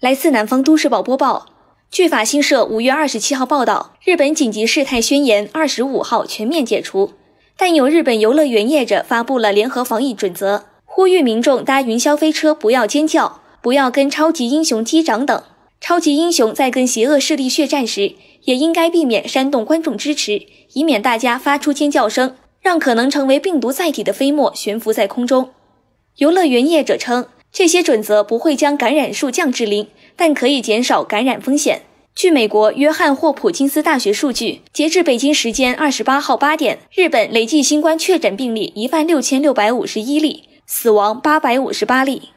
来自南方都市报播报，据法新社五月二十七号报道，日本紧急事态宣言二十五号全面解除，但有日本游乐园业者发布了联合防疫准则，呼吁民众搭云霄飞车不要尖叫，不要跟超级英雄击掌等。超级英雄在跟邪恶势力血战时，也应该避免煽动观众支持，以免大家发出尖叫声，让可能成为病毒载体的飞沫悬浮在空中。游乐园业者称。这些准则不会将感染数降至零，但可以减少感染风险。据美国约翰霍普金斯大学数据，截至北京时间二十八号八点，日本累计新冠确诊病例一万六千六百五十一例，死亡八百五十八例。